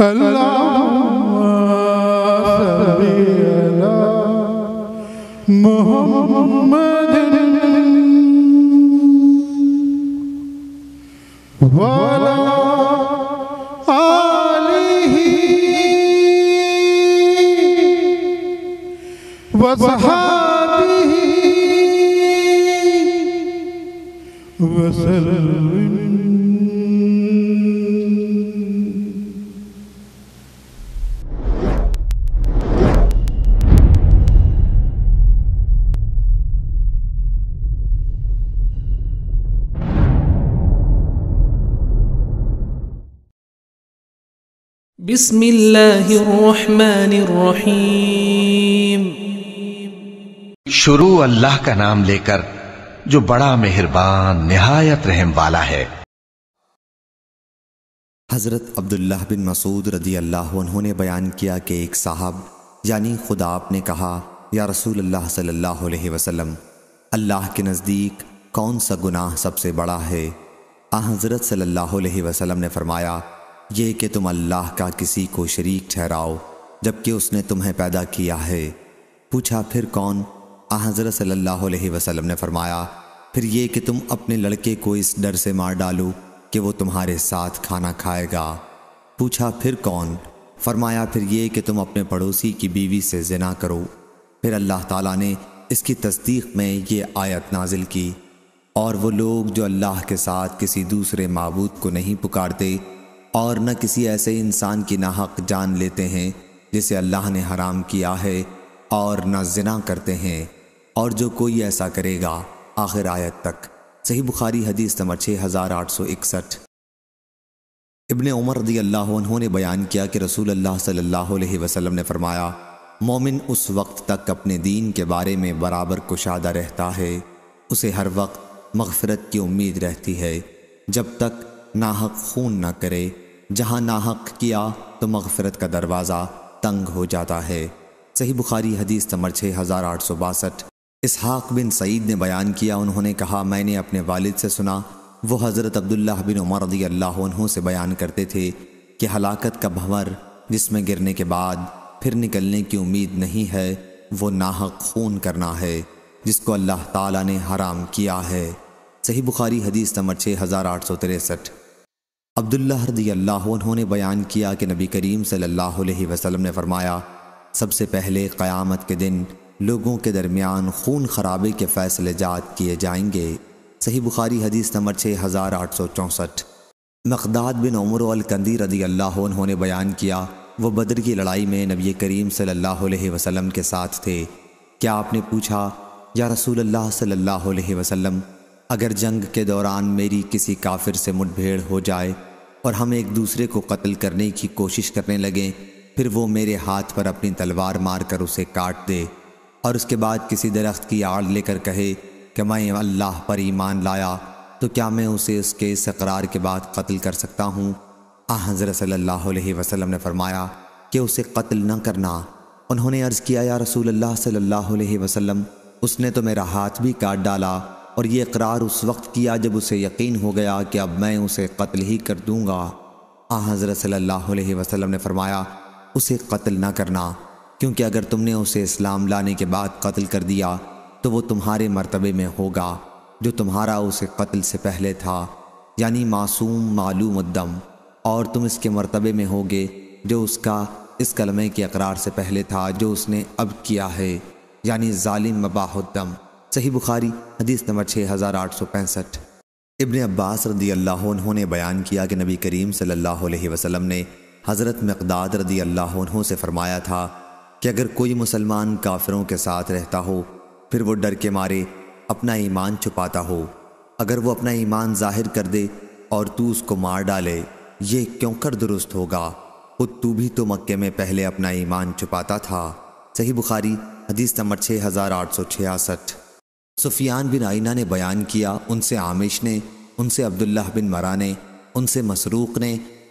اللهم صل على محمد وعلى آله وصحابه وسلم بسم الله الرحمन الرحیم शुरू अल्लाह का नाम लेकर जो बड़ा मेहरबान निहायत रहम वाला है हजरत अब्दुल्लाह बिन मसूद रदी अल्लाह उन्होंने बयान किया कि एक साहब यानी खुदा आपने कहा या रसूल अल्लाह सल्लल्लाहु अलैहि वसल्लम अल्लाह के नज़दीक कौन सा गुनाह सबसे बड़ा है आ हज़रत सल्लल्लाहु अलैहि वसल्लम ने फरमाया ये कि तुम अल्लाह का किसी को शरीक ठहराओ जबकि उसने तुम्हें पैदा किया है पूछा फिर कौन हज़रत सल्लल्लाहु अलैहि वसल्लम ने फरमाया फिर ये कि तुम अपने लड़के को इस डर से मार डालो कि वो तुम्हारे साथ खाना खाएगा पूछा फिर कौन फरमाया फिर ये कि तुम अपने पड़ोसी की बीवी से जना करो फिर अल्लाह ताला ने इसकी तस्दीक में ये आयत नाजिल की और वो लोग जो अल्लाह के साथ किसी दूसरे मबूद को नहीं पुकारते और न किसी ऐसे इंसान की नाहक जान लेते हैं जिसे अल्लाह ने हराम किया है और न जिना करते हैं और जो कोई ऐसा करेगा आखिर आयत तक सही बुखारी हदीस नंबर छः हज़ार आठ सौ इकसठ इबन उमर रदी अल्लाह उन्होंने बयान किया कि रसूल अल्लाह सल्लल्लाहु अलैहि वसल्लम ने फरमाया मोमिन उस वक्त तक अपने दीन के बारे में बराबर कुशादा रहता है उसे हर वक्त मगफरत की उम्मीद रहती है जब तक नाहक खून ना करे जहाँ नाहक किया तो मगफरत का दरवाज़ा तंग हो जाता है सही बुखारी हदीस नंबर छः हज़ार आठ सौ बासठ इसहाक बिन सईद ने बयान किया उन्होंने कहा मैंने अपने वालिद से सुना वो हज़रत अब्दुल्ला बिन उमर रदी अल्लाह से बयान करते थे कि हलाकत का भंवर जिसमें गिरने के बाद फिर निकलने की उम्मीद नहीं है वो नाहक खून करना है जिसको अल्लाह ताला ने हराम किया है सही बुखारी हदीस नंबर छः हज़ार आठ सौ तिरसठ अब्दुल्ला रदी अल्लाह उन्होंने बयान किया कि नबी करीम सल्लल्लाहु अलैहि वसल्लम ने फरमाया सबसे पहले क़यामत के दिन लोगों के दरमियान खून खराबे के फैसले जात किए जाएंगे सही बुखारी हदीस नंबर छः हज़ार आठ सौ चौंसठ मकदाद बिन उमर अलकंदी रदी अल्लाह उन्होंने बयान किया वह बदर की लड़ाई में नबी करीम सल्लल्लाहु अलैहि वसल्लम के साथ थे क्या आपने पूछा या रसूल अल्लाह सल्लल्लाहु अलैहि वसल्लम अगर जंग के दौरान मेरी किसी काफिर से मुठभेड़ हो जाए और हम एक दूसरे को कत्ल करने की कोशिश करने लगें फिर वो मेरे हाथ पर अपनी तलवार मार कर उसे काट दे और उसके बाद किसी दरख्त की आड़ लेकर कहे कि मैं अल्लाह पर ईमान लाया तो क्या मैं उसे उसके इस के बाद कत्ल कर सकता हूँ आ हज़रत सल्ला वसलम ने फरमाया कि उसे कत्ल न करना उन्होंने अर्ज़ किया या रसूल अल्लाह सल्ला वसलम उसने तो मेरा हाथ भी काट डाला और ये करार उस वक्त किया जब उसे यकीन हो गया कि अब मैं उसे कत्ल ही कर दूँगा आ हज़रत सल्लल्लाहु अलैहि वसल्लम ने फरमाया उसे कत्ल ना करना क्योंकि अगर तुमने उसे इस्लाम लाने के बाद कत्ल कर दिया तो वो तुम्हारे मरतबे में होगा जो तुम्हारा उसे कत्ल से पहले था यानी मासूम मालूम उद्दम और तुम इसके मरतबे में होगे जो उसका इस कलमे के अकरार से पहले था जो उसने अब किया है यानी ालिम मबाहदम सही बुखारी हदीस नंबर छः हज़ार आठ सौ पैंसठ इबन अब्बास रदी अल्लाह उन्होंने बयान किया कि नबी करीम सल्लल्लाहु अलैहि वसल्लम ने हज़रत मकदाद रदी अल्लाह से फ़रमाया था कि अगर कोई मुसलमान काफिरों के साथ रहता हो फिर वो डर के मारे अपना ईमान छुपाता हो अगर वो अपना ईमान जाहिर कर दे और तू उसको मार डाले ये क्यों कर दुरुस्त होगा खुद तू भी तो मक्के में पहले अपना ईमान छुपाता था सही बुखारी हदीस नंबर छः हज़ार आठ सौ छियासठ सुफियान बिन आइना ने बयान किया उनसे आमिश ने उनसे अब्दुल्लाह बिन मरा ने उनसे मसरूक ने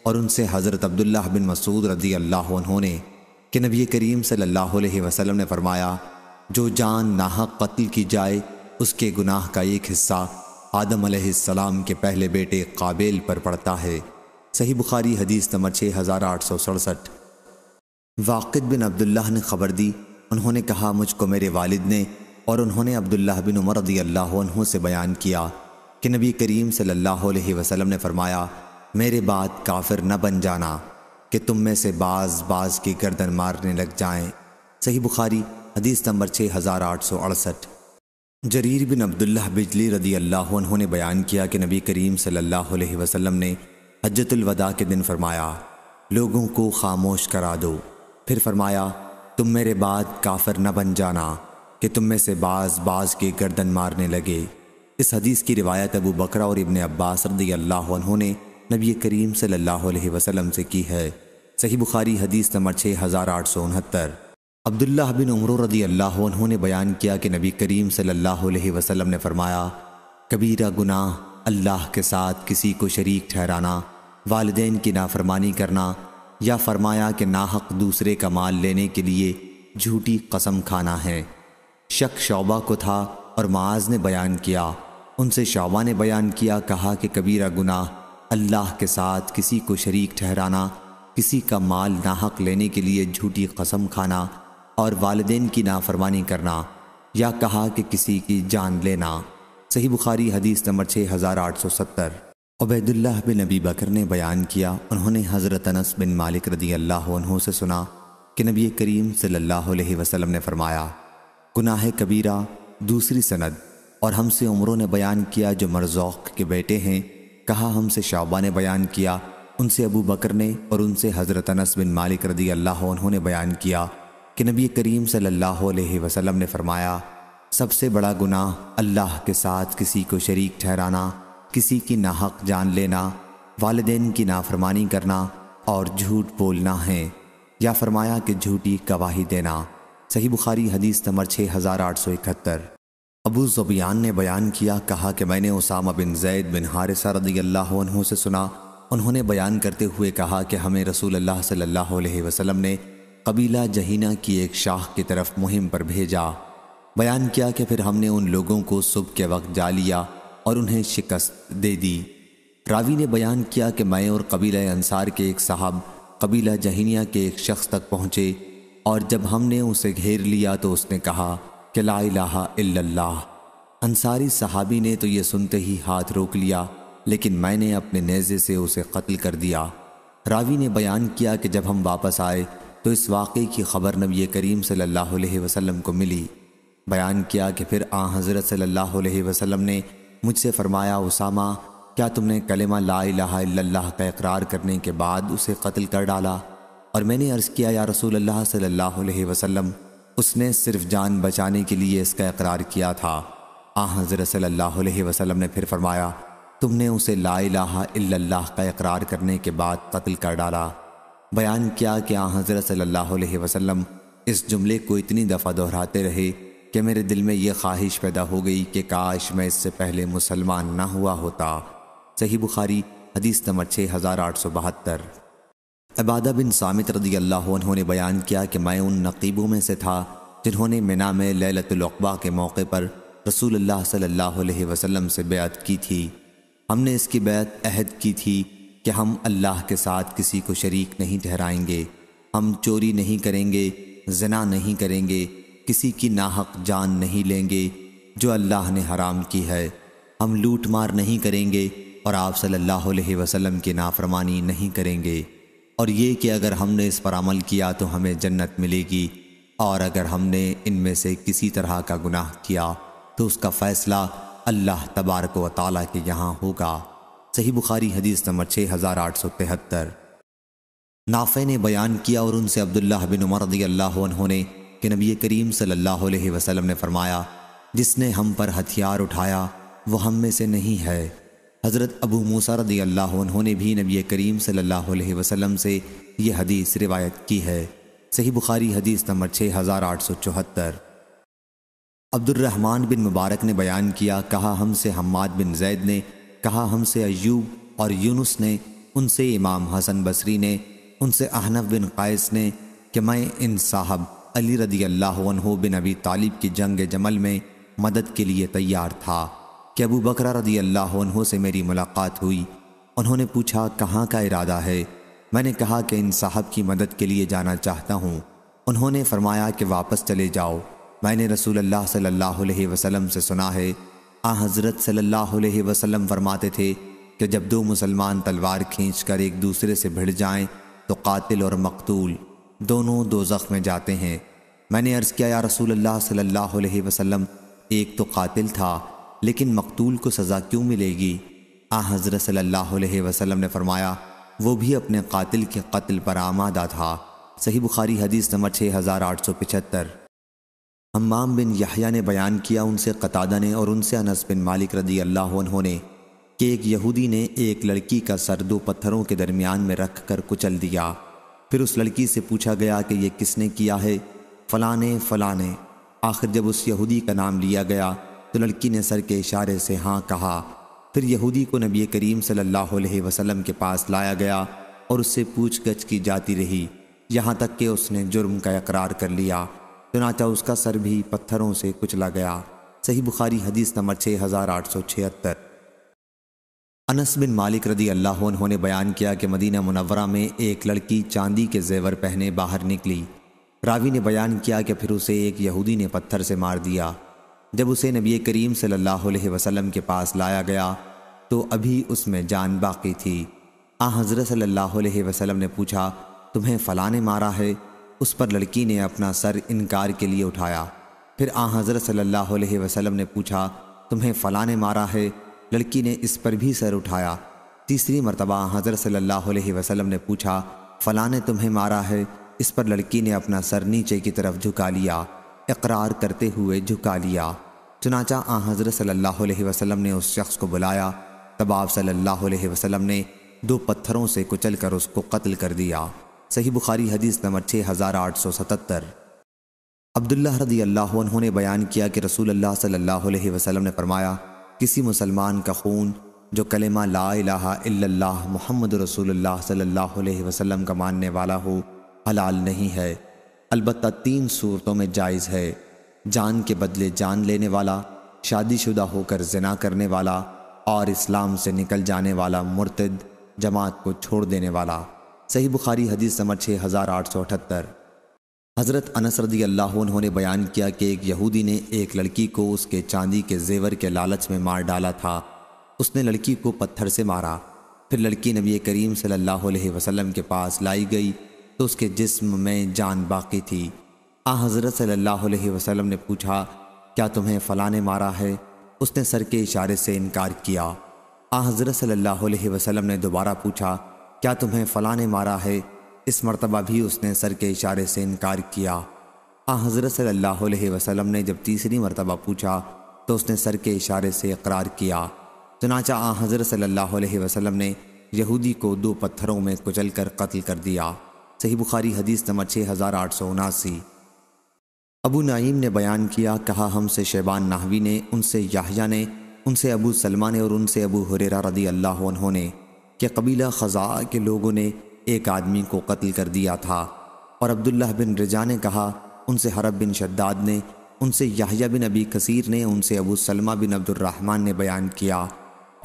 और उनसे हज़रत अब्दुल्लाह बिन मसूद रदी अल्लाह उन्होंने कि नबी करीम सल्लल्लाहु अलैहि वसल्लम ने फरमाया जो जान नाहक कत्ल की जाए उसके गुनाह का एक हिस्सा आदम सलाम के पहले बेटे काबिल पर पड़ता है सही बुखारी हदीस नंबर छः हज़ार आठ सौ सड़सठ वाक़ बिन अब्दुल्ला ने खबर दी उन्होंने कहा मुझको मेरे वालिद ने और उन्होंने अब्दुल्लाह बिन उमर रदी अल्लाह से बयान किया कि नबी करीम सल्लल्लाहु अलैहि वसल्लम ने फरमाया मेरे बाद काफिर न बन जाना कि तुम में से बाज बाज की गर्दन मारने लग जाएं सही बुखारी हदीस नंबर छः हज़ार आठ सौ अड़सठ जरीर बिन अब्दुल्ला बिजली रदी अल्लाह ने बयान किया कि नबी करीम सल्लल्लाहु अलैहि वसल्लम ने हजतुलवदा के दिन फरमाया लोगों को खामोश करा दो फिर फरमाया तुम मेरे बाद काफिर न बन जाना कि तुम में से बाज बाज के गर्दन मारने लगे इस हदीस की रिवायत अबू बकरा और इबन अब्बास रदी अल्लाह ने नबी करीम सल्लल्लाहु अलैहि वसल्लम से की है सही बुखारी हदीस नंबर छः हज़ार आठ सौ उनहत्तर अब्दुल्ला बिन उमर रदी अल्लाह उन्होंने बयान किया कि नबी करीम सल्लल्लाहु अलैहि वसल्लम ने फरमाया कबीरा गुनाह अल्लाह के साथ किसी को शरीक ठहराना वालदे की नाफरमानी करना या फरमाया कि नाहक दूसरे का माल लेने के लिए झूठी कसम खाना है शक शौबा को था और माज ने बयान किया उनसे शौबा ने बयान किया कहा कि कबीरा गुनाह अल्लाह के साथ किसी को शरीक ठहराना किसी का माल नाहक लेने के लिए झूठी कसम खाना और वालदेन की नाफरमानी करना या कहा कि किसी की जान लेना सही बुखारी हदीस नंबर छः हज़ार आठ सौ सत्तर उबैदुल्लाह बिन नबी बकर ने बयान किया उन्होंने हज़रत अनस बिन मालिक रदी अल्लाह से सुना कि नबी करीम सल्लल्लाहु अलैहि वसल्लम ने फरमाया गुनाह कबीरा दूसरी सनद और हमसे उम्रों ने बयान किया जो मरजौक के बेटे हैं कहा हमसे शाबा ने बयान किया उनसे अबू बकर ने और उनसे हज़रत अनस बिन मालिक रदी अल्लाह उन्होंने बयान किया कि नबी करीम सल्लल्लाहु अलैहि वसल्लम ने फरमाया सबसे बड़ा गुनाह अल्लाह के साथ किसी को शरीक ठहराना किसी की नाहक जान लेना वालदेन की नाफरमानी करना और झूठ बोलना है या फरमाया कि झूठी गवाही देना सही बुखारी हदीस नंबर छः हज़ार आठ सौ इकहत्तर अबू जबियान ने बयान किया कहा कि मैंने उसामा बिन जैद बिन हारिसा रदी अल्लाह से सुना उन्होंने बयान करते हुए कहा कि हमें रसूल अल्लाह सल्लल्लाहु अलैहि वसल्लम ने कबीला जहीना की एक शाख की तरफ मुहिम पर भेजा बयान किया कि फिर हमने उन लोगों को सुबह के वक्त जा लिया और उन्हें शिकस्त दे दी रावी ने बयान किया कि मैं और कबीला अंसार के एक साहब कबीला जहीनिया के एक शख्स तक पहुँचे और जब हमने उसे घेर लिया तो उसने कहा कि ला इलाहा अंसारी सहाबी ने तो ये सुनते ही हाथ रोक लिया लेकिन मैंने अपने नेज़े से उसे कत्ल कर दिया रावी ने बयान किया कि जब हम वापस आए तो इस वाक़े की खबर नबी करीम सल्लल्लाहु अलैहि वसल्लम को मिली बयान किया कि फिर आ हज़रत सल्लल्लाहु अलैहि वसल्लम ने मुझसे फरमाया उसामा क्या तुमने कलेमा ला इलाहा इल्लल्लाह का इकरार करने के बाद उसे कत्ल कर डाला और मैंने अर्ज़ किया या रसूल अल्लाह सल्लल्लाहु अलैहि वसल्लम उसने सिर्फ जान बचाने के लिए इसका इकरार किया था आ हाँ, हज़र सल्लल्लाहु अलैहि वसल्लम ने फिर फरमाया तुमने उसे ला इल्लल्लाह का इकरार करने के बाद कत्ल कर डाला बयान किया कि आ हाँ, हज़र सल्लल्लाहु अलैहि वसल्लम इस जुमले को इतनी दफ़ा दोहराते रहे कि मेरे दिल में यह ख्वाहिश पैदा हो गई कि काश मैं इससे पहले मुसलमान ना हुआ होता सही बुखारी हदीस नंबर छः हज़ार आठ सौ बहत्तर अबादा बिन सामित रदी अल्लाह उन्होंने बयान किया कि मैं उन नकीबों में से था जिन्होंने मिना में लैलतलकबा के मौके पर रसूल अल्लाह सल्लल्लाहु अलैहि वसल्लम से बैत की थी हमने इसकी बैत अहद की थी कि हम अल्लाह के साथ किसी को शरीक नहीं ठहराएंगे हम चोरी नहीं करेंगे जना नहीं करेंगे किसी की नाहक जान नहीं लेंगे जो अल्लाह ने हराम की है हम लूट मार नहीं करेंगे और आप सल्लल्लाहु अलैहि वसल्लम की नाफरमानी नहीं करेंगे और ये कि अगर हमने इस पर अमल किया तो हमें जन्नत मिलेगी और अगर हमने इनमें से किसी तरह का गुनाह किया तो उसका फ़ैसला अल्लाह तबारक व ताली के यहाँ होगा सही बुखारी हदीस नंबर छः हज़ार आठ सौ तिहत्तर नाफ़े ने बयान किया और उनसे अब्दुल्ला बिन उमर रदी अल्लाह कि नबी करीम सल्लल्लाहु अलैहि वसल्लम ने फरमाया जिसने हम पर हथियार उठाया वह हम में से नहीं है हज़रत अबू मूसा रदी अल्लाह ने भी नबी करीम सल्लल्लाहु अलैहि वसल्लम से यह हदीस रिवायत की है सही बुखारी हदीस नंबर छः हज़ार आठ सौ चौहत्तर अब्दुलरहमान बिन मुबारक ने बयान किया कहा हमसे हम्माद बिन जैद ने कहा हमसे अयूब और यूनुस ने उनसे इमाम हसन बसरी ने उनसे अहनब बिन कायस ने कि मैं इन साहब अली रदी अल्लाह बिन अबी तालिब की जंग जमल में मदद के लिए तैयार था कि अबू बकर रदी अल्लाह से मेरी मुलाकात हुई उन्होंने पूछा कहाँ का इरादा है मैंने कहा कि इन साहब की मदद के लिए जाना चाहता हूँ उन्होंने फरमाया कि वापस चले जाओ मैंने रसूल अल्लाह सल्लल्लाहु अलैहि वसल्लम से सुना है आ हज़रत सल्लल्लाहु अलैहि वसल्लम फरमाते थे कि जब दो मुसलमान तलवार खींच कर एक दूसरे से भिड़ जाएं तो कातिल और मकतूल दोनों दो में जाते हैं मैंने अर्ज़ किया या रसूल अल्लाह सल्ला वसम एक तो कातिल था लेकिन मकतूल को सज़ा क्यों मिलेगी आ हज़रत सल्लल्लाहु अलैहि वसल्लम ने फरमाया वो भी अपने कातिल के कत्ल पर आमादा था सही बुखारी हदीस नंबर छः हज़ार आठ सौ पिछहत्तर हमाम बिन यहया ने बयान किया उनसे कतादा ने और उनसे अनस बिन मालिक रदी अल्लाह ने कि एक यहूदी ने एक लड़की का सर दो पत्थरों के दरमियान में रख कर कुचल दिया फिर उस लड़की से पूछा गया कि यह किसने किया है फलाने फलाने आखिर जब उस यहूदी का नाम लिया गया तो लड़की ने सर के इशारे से हाँ कहा फिर यहूदी को नबी करीम सल्लल्लाहु अलैहि वसल्लम के पास लाया गया और उससे पूछ गछ की जाती रही यहाँ तक कि उसने जुर्म का इकरार कर लिया चुनाचा उसका सर भी पत्थरों से कुचला गया सही बुखारी हदीस नंबर छः हज़ार आठ सौ छिहत्तर अनस बिन मालिक रदी अल्लाह उन्होंने बयान किया कि मदीना मुनवरा में एक लड़की चांदी के जेवर पहने बाहर निकली रावी ने बयान किया कि फिर उसे एक यहूदी ने पत्थर से मार दिया जब उसे नबी करीम सल्लल्लाहु अलैहि वसल्लम के पास लाया गया तो अभी उसमें जान बाकी थी आ हज़रत सल्लल्लाहु अलैहि वसल्लम ने पूछा तुम्हें फ़लाने ने मारा है उस पर लड़की ने अपना सर इनकार के लिए उठाया फिर आ हज़रत सल्लल्लाहु अलैहि वसल्लम ने पूछा तुम्हें फ़लाने ने मारा है लड़की ने इस पर भी सर उठाया तीसरी मरतबा हज़रत सल्लल्लाहु अलैहि वसल्लम ने पूछा फ़लाने ने तुम्हें मारा है इस पर लड़की ने अपना सर नीचे की तरफ झुका लिया इकरार करते हुए झुका लिया चुनाचा आ हज़रत सल्लल्लाहु अलैहि वसल्लम ने उस शख्स को बुलाया तब आप सल्लल्लाहु अलैहि वसल्लम ने दो पत्थरों से कुचल कर उसको कत्ल कर दिया सही बुखारी हदीस नंबर छः हज़ार आठ सौ सतहत्तर अब्दुल्ला रदी अल्लाह ने बयान किया कि रसूल अल्लाह सल्लल्लाहु अलैहि वसल्लम ने फरमाया किसी मुसलमान का खून जो कलेमा ला इल्लल्लाह मोहम्मद रसूलुल्लाह सल्लल्लाहु अलैहि वसल्लम का मानने वाला हो हलाल नहीं है अलबत् तीन सूरतों में जायज़ है जान के बदले जान लेने वाला शादीशुदा होकर जना करने वाला और इस्लाम से निकल जाने वाला मुर्तद जमात को छोड़ देने वाला सही बुखारी हदीस नंबर छः हज़ार आठ सौ अठहत्तर हज़रत अनसरदी अल्लाह उन्होंने बयान किया कि एक यहूदी ने एक लड़की को उसके चांदी के जेवर के लालच में मार डाला था उसने लड़की को पत्थर से मारा फिर लड़की नबी करीम सल्लल्लाहु अलैहि वसल्लम के पास लाई गई तो उसके जिस्म में जान बाकी थी आ हज़रत सल्लल्लाहु अलैहि वसल्लम ने पूछा क्या तुम्हें फ़लाने ने मारा है उसने सर के इशारे से इनकार किया आ हज़रत सल्लल्लाहु अलैहि वसल्लम ने दोबारा पूछा क्या तुम्हें फ़लाने ने मारा है इस मरतबा भी उसने सर के इशारे से इनकार किया आ हज़रत सल्लल्लाहु अलैहि वसल्लम ने जब तीसरी मरतबा पूछा तो उसने सर के इशारे से इकरार किया चनाचा आ हज़रत सल्लल्लाहु अलैहि वसल्लम ने यहूदी को दो पत्थरों में कुचल कर कत्ल कर दिया सही बुखारी हदीस नंबर छः हज़ार आठ सौ उनासी अबू नाइम ने बयान किया कहा हमसे शैबान नाहवी ने उनसे याहिया ने उनसे अबू सलमा ने और उनसे अबू हुरेरा रदी अल्लाह उन्होंने कि कबीला ख़जा के लोगों ने एक आदमी को कत्ल कर दिया था और अब्दुल्ला बिन रजा ने कहा उनसे हरब बिन शद्दाद ने उनसे याहिया बिन अबी कसीर ने उनसे अबू सलमा बिन अब्दुलरहमान ने बयान किया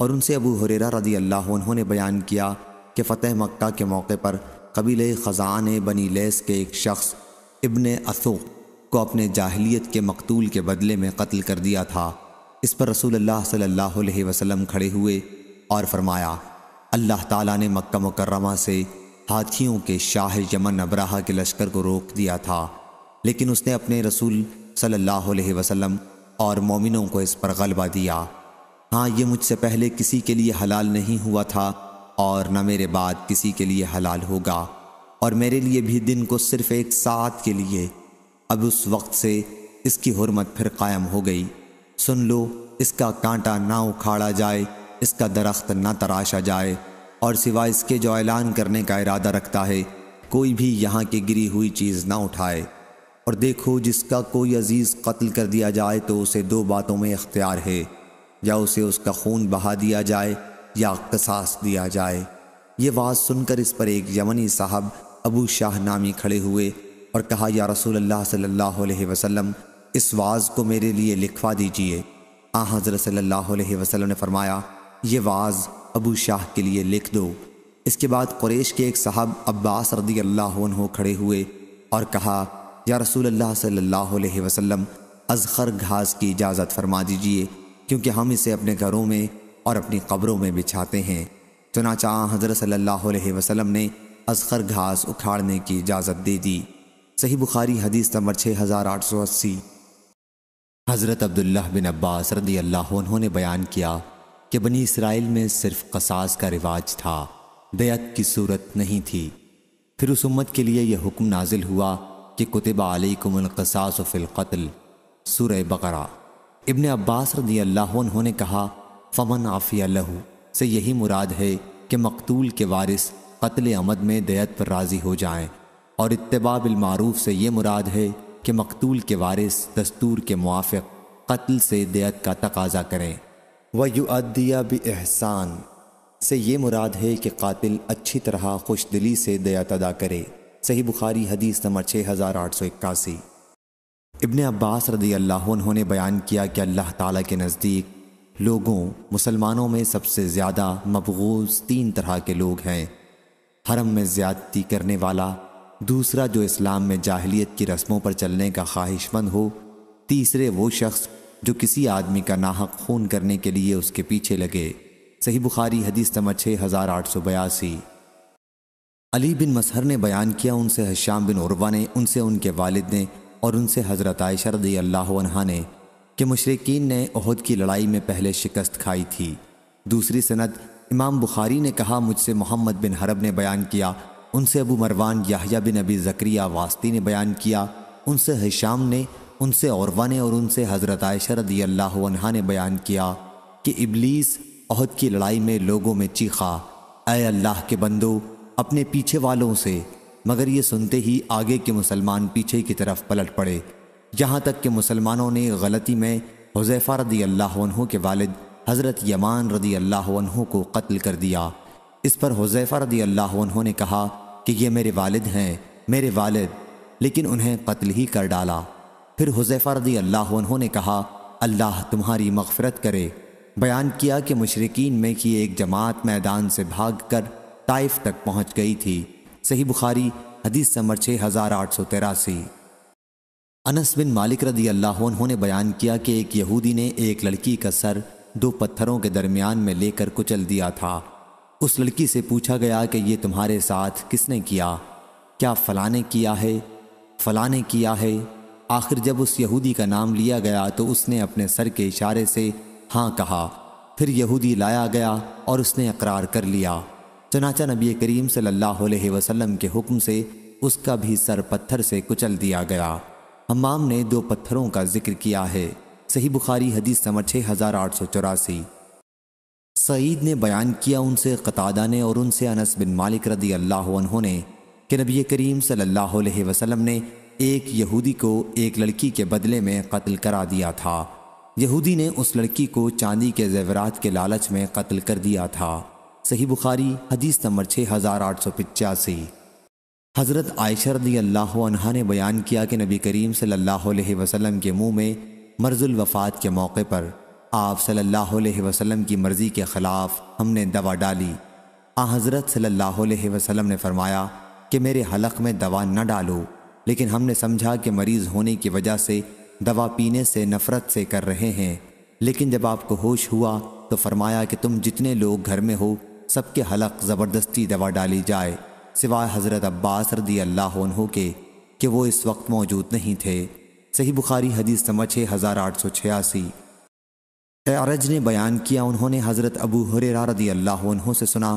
और उनसे अबू हुरेरा रदी अल्लाह ने बयान किया कि फ़तेह मक्का के मौके पर कबीले ख़जा ने बनी लेस के एक शख्स इबन असुक़ को अपने जाहलीत के मकतूल के बदले में कत्ल कर दिया था इस पर रसूल अल्लाह सल्लल्लाहु अलैहि वसल्लम खड़े हुए और फरमाया अल्लाह ताला ने मक्का मुकर्रमा से हाथियों के शाह यमन अबराहा के लश्कर को रोक दिया था लेकिन उसने अपने रसूल सल्लल्लाहु अलैहि वसल्लम और मोमिनों को इस पर गलबा दिया हाँ ये मुझसे पहले किसी के लिए हलाल नहीं हुआ था और न मेरे बाद किसी के लिए हलाल होगा और मेरे लिए भी दिन को सिर्फ़ एक साथ के लिए अब उस वक्त से इसकी हरमत फिर कायम हो गई सुन लो इसका कांटा ना उखाड़ा जाए इसका दरख्त ना तराशा जाए और सिवाय इसके जो ऐलान करने का इरादा रखता है कोई भी यहाँ की गिरी हुई चीज़ ना उठाए और देखो जिसका कोई अजीज़ कत्ल कर दिया जाए तो उसे दो बातों में इख्तियार है या उसे उसका खून बहा दिया जाए या कसास दिया जाए ये बात सुनकर इस पर एक यमनी साहब अबू शाह नामी खड़े हुए और कहा या रसूल अल्लाह सल्लल्लाहु अलैहि वसल्लम इस वाज को मेरे लिए लिखवा दीजिए आ हज़रत सल्लल्लाहु अलैहि वसल्लम ने फरमाया ये वाज अबू शाह के लिए लिख दो इसके बाद कुरेश के एक साहब अब्बास रदी अल्लाह खड़े हुए और कहा या रसूल अल्लाह सल्लल्लाहु अलैहि वसल्लम अजखर घास की इजाज़त फरमा दीजिए क्योंकि हम इसे अपने घरों में और अपनी कब्रों में बिछाते हैं चुनाचा हज़रत सल्लल्लाहु अलैहि वसल्लम ने असखर घास उखाड़ने की इजाज़त दे दी सही बुखारी हदीस नंबर छः हज़ार आठ सौ अस्सी हज़रत अब्दुल्ला बिन अब्बास रदी अल्लाह उन्होंने बयान किया कि बनी इसराइल में सिर्फ कसास का रिवाज था बेत की सूरत नहीं थी फिर उस उम्मत के लिए यह हुक्म नाजिल हुआ कि कुतबा अलकसास फ़िलकत्ल सूर बकरा इबन अब्बास रदी अल्लाह उन्होंने कहा फ़मन आफ़िया लहू से यही मुराद है कि मकतूल के वारिस कत्ल अमद में दयत पर राज़ी हो जाएं और मारूफ से ये मुराद है कि मकतूल के वारिस दस्तूर के मुआफ़ कत्ल से दैत का तकाजा करें व भी एहसान से ये मुराद है कि कातिल अच्छी तरह खुश दिली से दैत अदा करे सही बुखारी हदीस नंबर छः हज़ार आठ सौ इक्यासी इबन अब्बास रदी अल्लाह उन्होंने बयान किया कि अल्लाह ताला के नज़दीक लोगों मुसलमानों में सबसे ज़्यादा मबगूज तीन तरह के लोग हैं हरम में ज़्यादती करने वाला दूसरा जो इस्लाम में जाहलीत की रस्मों पर चलने का ख्वाहिशमंद हो तीसरे वो शख्स जो किसी आदमी का नाहक खून करने के लिए उसके पीछे लगे सही बुखारी हदीस नंबर छः हज़ार आठ सौ बयासी अली बिन मसहर ने बयान किया उनसे हश्याम बिन उर्वा ने उनसे उनके वालिद ने और उनसे हज़रत आयशा रदी अल्लाह ने कि मशरकिन ने अहद की लड़ाई में पहले शिकस्त खाई थी दूसरी सनत इमाम बुखारी ने कहा मुझसे मोहम्मद बिन हरब ने बयान किया उनसे अबू मरवान याहिया बिन अबी जक्रिया वास्ती ने बयान किया उनसे हिशाम ने उनसे औरवा ने और उनसे हज़रत आयशा रदी अल्लाह ने बयान किया कि इबलीस अहद की लड़ाई में लोगों में चीखा अय अल्लाह के बंदो अपने पीछे वालों से मगर ये सुनते ही आगे के मुसलमान पीछे की तरफ पलट पड़े यहाँ तक कि मुसलमानों ने गलती में हुजैफ़ा रदी अल्लाह के वालिद हज़रत यमान रदी अल्लाह को कत्ल कर दिया इस पर हुजैफ़ा रदी अल्लाह उन्होंने कहा कि ये मेरे वालिद हैं मेरे वालिद लेकिन उन्हें कत्ल ही कर डाला फिर हुजैफ़ा रदी अल्लाह उन्होंने कहा अल्लाह तुम्हारी मगफरत करे बयान किया कि मशरकिन में की एक जमात मैदान से भाग कर ताइफ तक पहुँच गई थी सही बुखारी हदीस समर छः हज़ार आठ सौ तिरासी अनस बिन मालिक रदी अल्लाह उन्होंने बयान किया कि एक यहूदी ने एक लड़की का सर दो पत्थरों के दरमियान में लेकर कुचल दिया था उस लड़की से पूछा गया कि ये तुम्हारे साथ किसने किया क्या फ़लाने किया है फ़लाने किया है आखिर जब उस यहूदी का नाम लिया गया तो उसने अपने सर के इशारे से हाँ कहा फिर यहूदी लाया गया और उसने अकरार कर लिया चनाचा नबी करीम सल्लल्लाहु अलैहि वसल्लम के हुक्म से उसका भी सर पत्थर से कुचल दिया गया हमाम ने दो पत्थरों का जिक्र किया है सही बुखारी हदीस समर छः हज़ार आठ सौ चौरासी सईद ने बयान किया उनसे कतादा ने और उनसे अनस बिन मालिक रदी अल्लाह ने कि नबी करीम सल्लल्लाहु अलैहि वसल्लम ने एक यहूदी को एक लड़की के बदले में कत्ल करा दिया था यहूदी ने उस लड़की को चांदी के जेवरात के लालच में कत्ल कर दिया था सही बुखारी हदीस नंबर छः हज़ार आठ सौ पचासी हज़रत आयशर रदी अल्लाह ने बयान किया कि नबी करीम सल्ला वसलम के मुँह में मर्जुल वफ़ात के मौके पर आप सल्लल्लाहु अलैहि वसल्लम की मर्ज़ी के ख़िलाफ़ हमने दवा डाली आ हज़रत सल्लल्लाहु अलैहि वसल्लम ने फरमाया कि मेरे हलक में दवा न डालो लेकिन हमने समझा कि मरीज़ होने की वजह से दवा पीने से नफ़रत से कर रहे हैं लेकिन जब आपको होश हुआ तो फरमाया कि तुम जितने लोग घर में हो सबके हलक ज़बरदस्ती दवा डाली जाए सिवाय हज़रत अब्बास रदी अल्लाह के कि वो इस वक्त मौजूद नहीं थे सही बुखारी हदीस नंबर हज़ार आठ सौ छियासी एरज ने बयान किया उन्होंने हज़रत अबू हुरेरा रदी अल्लाह उन्हों से सुना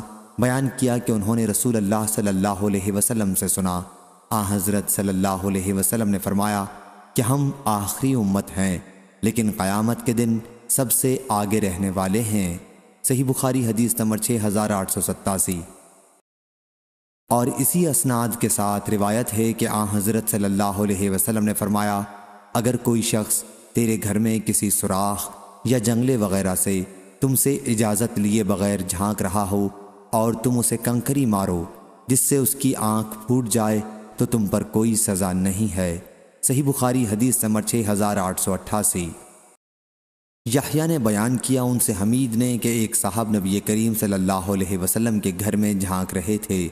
बयान किया कि उन्होंने रसूल अल्लाह सल्लल्लाहु अलैहि वसल्लम से सुना आ हज़रत सल्लल्लाहु अलैहि वसल्लम ने फरमाया कि हम आखिरी उम्मत हैं लेकिन क़यामत के दिन सबसे आगे रहने वाले हैं सही बुखारी हदीस नंबर छः हज़ार आठ सौ सत्तासी और इसी असनाद के साथ रिवायत है कि आ हज़रत सल्लल्लाहु अलैहि ने फरमाया अगर कोई शख्स तेरे घर में किसी सुराख या जंगले वगैरह से तुमसे इजाज़त लिए बगैर झांक रहा हो और तुम उसे कंकरी मारो जिससे उसकी आंख फूट जाए तो तुम पर कोई सज़ा नहीं है सही बुखारी हदीस नंबर छः हज़ार आठ सौ अट्ठासी याहिया ने बयान किया उनसे हमीद ने कि एक साहब नबी करीम सल्लल्लाहु अलैहि वसल्लम के घर में झांक रहे थे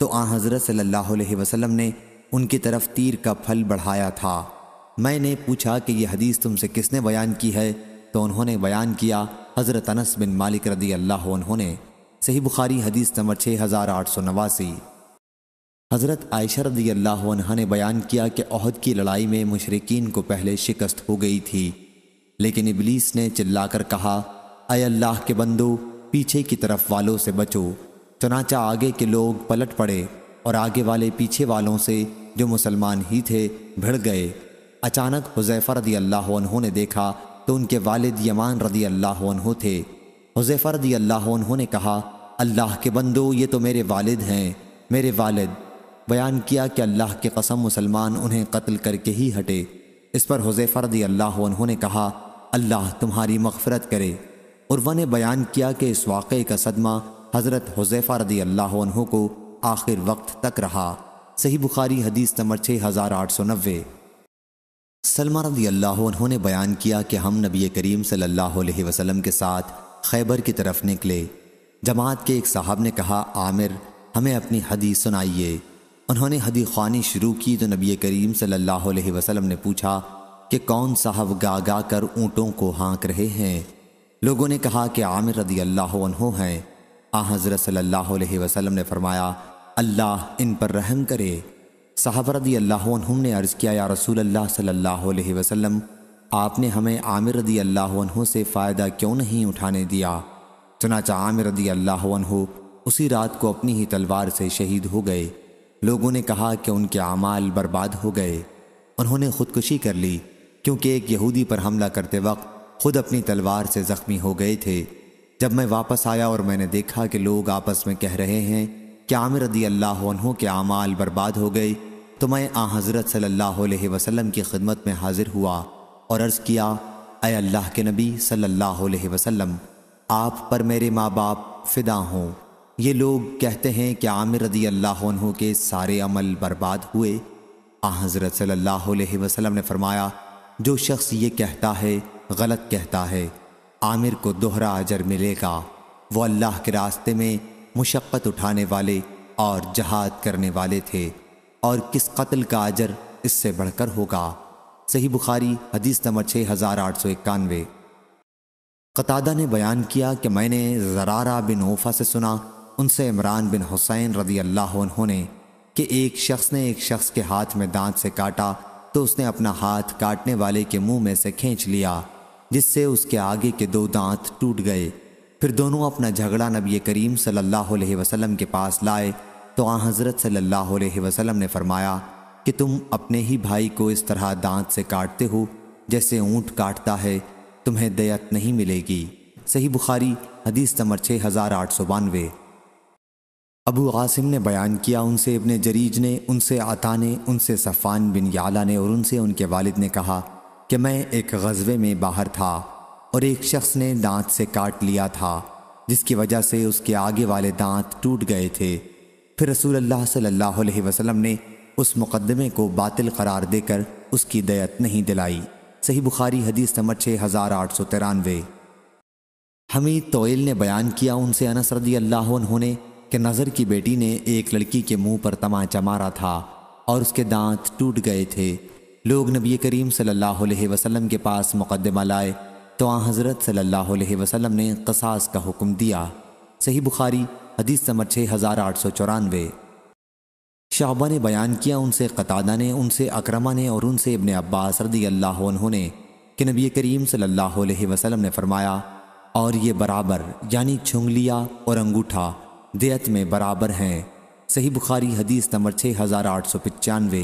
तो आ हज़रत सल्लल्लाहु अलैहि वसल्लम ने उनकी तरफ तीर का फल बढ़ाया था मैंने पूछा कि यह हदीस तुमसे किसने बयान की है तो उन्होंने बयान किया हज़रत अनस बिन मालिक रदी अल्लाह उन्होंने सही बुखारी हदीस नंबर छः हज़ार आठ सौ नवासी हज़रत आयशा रदी अल्लाह ने बयान किया कि अहद की लड़ाई में मशरकिन को पहले शिकस्त हो गई थी लेकिन इबलीस ने चिल्लाकर कहा अय अल्लाह के बंदो पीछे की तरफ वालों से बचो चनाचा आगे के लोग पलट पड़े और आगे वाले पीछे वालों से जो मुसलमान ही थे भिड़ गए अचानक हुजैफा रदी अल्लाह ने देखा तो उनके वालिद यमान रदी अल्लाह थे हुजैफ़ा रदी अल्लाह ने कहा अल्लाह के बंदो ये तो मेरे वालिद हैं मेरे वालिद बयान किया कि अल्लाह के कसम मुसलमान उन्हें कत्ल करके ही हटे इस पर हुजैफ़ा रदी अल्लाह ने कहा अल्लाह तुम्हारी मगफरत करे उर्वा ने बयान किया कि इस वाक़े का सदमा हज़रत हुजैफ़ा रदी अल्लाह को आखिर वक्त तक रहा सही बुखारी हदीस नंबर छः हज़ार आठ सौ नब्बे सलमा रदी अल्लाह ने बयान किया कि हम नबी करीम सल्लल्लाहु अलैहि वसल्लम के साथ खैबर की तरफ निकले जमात के एक साहब ने कहा आमिर हमें अपनी हदी सुनाइए उन्होंने हदी खानी शुरू की तो नबी करीम सल्लल्लाहु अलैहि वसल्लम ने पूछा कि कौन साहब गा गा कर ऊँटों को हाँक रहे हैं लोगों ने कहा कि आमिर रदी अल्लाह हैं आ हज़रत सल्ला वसलम ने फरमाया अल्लाह इन पर रहम करे साहबरदी अल्लाह ने अर्ज़ किया या रसूल अल्लाह सल्लल्लाहु अलैहि वसल्लम आपने हमें आमिर रदी अल्लाह से फ़ायदा क्यों नहीं उठाने दिया चुनाचा आमिर रदी अल्लाह उसी रात को अपनी ही तलवार से शहीद हो गए लोगों ने कहा कि उनके अमाल बर्बाद हो गए उन्होंने खुदकुशी कर ली क्योंकि एक यहूदी पर हमला करते वक्त खुद अपनी तलवार से ज़ख्मी हो गए थे जब मैं वापस आया और मैंने देखा कि लोग आपस में कह रहे हैं कि आमिर रदी अल्लाह के अमाल बर्बाद हो गए तो मैं आ हज़रत सल्लल्लाहु वसलम की खिदमत में हाजिर हुआ और अर्ज़ किया अय अल्लाह के नबी सल्ला वसलम आप पर मेरे माँ बाप फ़िदा हों ये लोग कहते हैं कि आमिर रदी अल्लाह के सारे अमल बर्बाद हुए आ हज़रत सल्ला वसलम ने फरमाया जो शख्स ये कहता है गलत कहता है आमिर को दोहरा अजर मिलेगा वो अल्लाह के रास्ते में मुशक्क़त उठाने वाले और जहाद करने वाले थे और किस कत्ल का अजर इससे बढ़कर होगा सही बुखारी हदीस नंबर छः हज़ार आठ सौ इक्यानवे कतादा ने बयान किया कि मैंने जरारा बिन ओफा से सुना उनसे इमरान बिन हुसैन रदी अल्लाह उन्होंने कि एक शख्स ने एक शख्स के हाथ में दांत से काटा तो उसने अपना हाथ काटने वाले के मुंह में से खींच लिया जिससे उसके आगे के दो दांत टूट गए फिर दोनों अपना झगड़ा नबी करीम सल्लल्लाहु अलैहि वसल्लम के पास लाए तो आ हज़रत सल्लल्लाहु अलैहि वसल्लम ने फरमाया कि तुम अपने ही भाई को इस तरह दांत से काटते हो जैसे ऊँट काटता है तुम्हें दयत नहीं मिलेगी सही बुखारी हदीस नंबर छः हज़ार आठ सौ बानवे अबू आसिम ने बयान किया उनसे इबन जरीज ने उनसे आता ने उनसे सफ़ान बिन याला ने और उनसे उनके वालिद ने कहा कि मैं एक गज़बे में बाहर था और एक शख्स ने दांत से काट लिया था जिसकी वजह से उसके आगे वाले दांत टूट गए थे फिर रसूल अल्लाह सल्लल्लाहु अलैहि वसल्लम ने उस मुकदमे को बातिल करार देकर उसकी दयत नहीं दिलाई सही बुखारी हदीस नंबर छः हज़ार आठ सौ तिरानवे हमीद तोयल ने बयान किया उनसे अनस रदी अल्लाह ने कि नज़र की बेटी ने एक लड़की के मुँह पर तमाचा मारा था और उसके दांत टूट गए थे लोग नबी करीम सल्लल्लाहु अलैहि वसल्लम के पास मुकदमा लाए तो आ हज़रत सल्लल्लाहु अलैहि वसल्लम ने कसास का हुक्म दिया सही बुखारी हदीस समर छः हज़ार आठ सौ चौरानवे शाहबा ने बयान किया उनसे कतादा ने उनसे अक्रमा ने और उनसे इबन अब्बास रदी अल्लाह ने कि नबी करीम सल्ला वसलम ने फरमाया और ये बराबर यानी छुंगलिया और अंगूठा देत में बराबर हैं सही बुखारी हदीस नंबर छः हज़ार आठ सौ पचानवे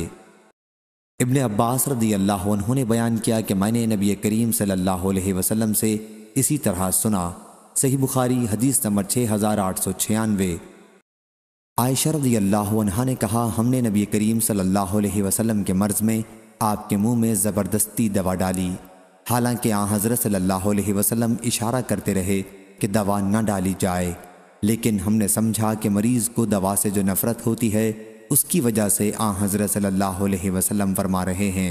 इबन अब्बास रदी अल्लाह उन्होंने बयान किया कि मैंने नबी करीम सल्लल्लाहु अलैहि वसल्लम से इसी तरह सुना सही बुखारी हदीस नंबर छः हज़ार आठ सौ छियानवे आयशा रदी अल्लाह ने कहा हमने नबी करीम सल्लल्लाहु अलैहि वसल्लम के मर्ज़ में आपके मुंह में ज़बरदस्ती दवा डाली हालांकि आ हज़रत सल्लल्लाहु अलैहि वसल्लम इशारा करते रहे कि दवा न डाली जाए लेकिन हमने समझा कि मरीज़ को दवा से जो नफ़रत होती है उसकी वजह से आ हज़रत सल्लल्लाहु अलैहि वसल्लम फरमा रहे हैं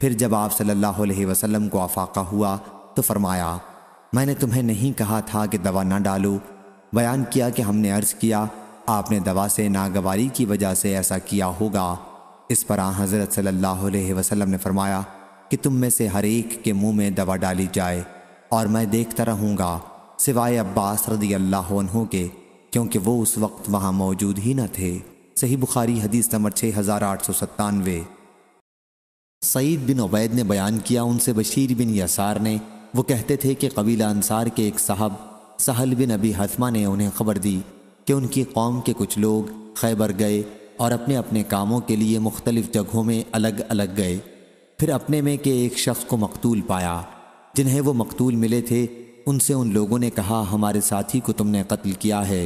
फिर जब आप सल्लल्लाहु अलैहि वसल्लम को अफाका हुआ तो फरमाया मैंने तुम्हें नहीं कहा था कि दवा ना डालो बयान किया कि हमने अर्ज़ किया आपने दवा से नागवारी की वजह से ऐसा किया होगा इस पर आ हज़रत सल्लल्लाहु वसलम ने फरमाया कि तुम में से हर एक के मुँह में दवा डाली जाए और मैं देखता रहूँगा सिवाय अब्बास रदी अल्लाह के क्योंकि वो उस वक्त वहाँ मौजूद ही न थे सही बुखारी हदीस नंबर छः हज़ार आठ सौ सत्तानवे सईद बिन उबैद ने बयान किया उनसे बशीर बिन यसार ने वो कहते थे कि कबीला अंसार के एक साहब सहल बिन अबी हसमा ने उन्हें खबर दी कि उनकी कौम के कुछ लोग खैबर गए और अपने अपने कामों के लिए मुख्तलिफ जगहों में अलग अलग गए फिर अपने में के एक शख्स को मकतूल पाया जिन्हें वो मकतूल मिले थे उनसे उन लोगों ने कहा हमारे साथी को तुमने कत्ल किया है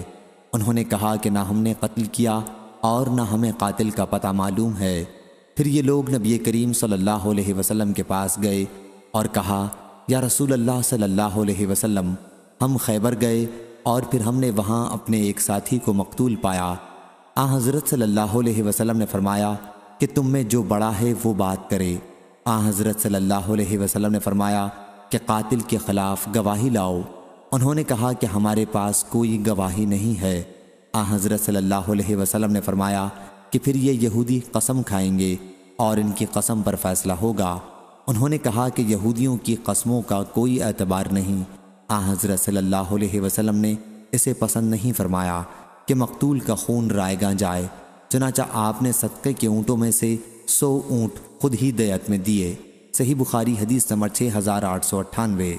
उन्होंने कहा कि ना हमने कत्ल किया और न हमें कातिल का पता मालूम है फिर ये लोग नबी करीम सल्लल्लाहु अलैहि वसल्लम के पास गए और कहा या रसूल अल्लाह सल्लल्लाहु अलैहि वसल्लम हम खैबर गए और फिर हमने वहाँ अपने एक साथी को मकतूल पाया आ हज़रत सल्लल्लाहु अलैहि वसल्लम ने फरमाया कि तुम में जो बड़ा है वो बात करे आ हज़रत सल्लल्लाहु अलैहि वसल्लम ने फरमाया कि कातिल के ख़िलाफ़ गवाही लाओ उन्होंने कहा कि हमारे पास कोई गवाही नहीं है आ हज़रत सल्लल्लाहु अलैहि वसल्लम ने फरमाया कि फिर ये यहूदी कसम खाएंगे और इनकी कसम पर फैसला होगा उन्होंने कहा कि यहूदियों की कस्मों का कोई एतबार नहीं आ हज़रत सल्लल्लाहु अलैहि वसल्लम ने इसे पसंद नहीं फरमाया कि मकतूल का खून रायगा जाए चनाचा आपने सदक़े के ऊँटों में से सौ ऊँट खुद ही दयत में दिए सही बुखारी हदीस नंबर छः हज़ार आठ सौ अट्ठानवे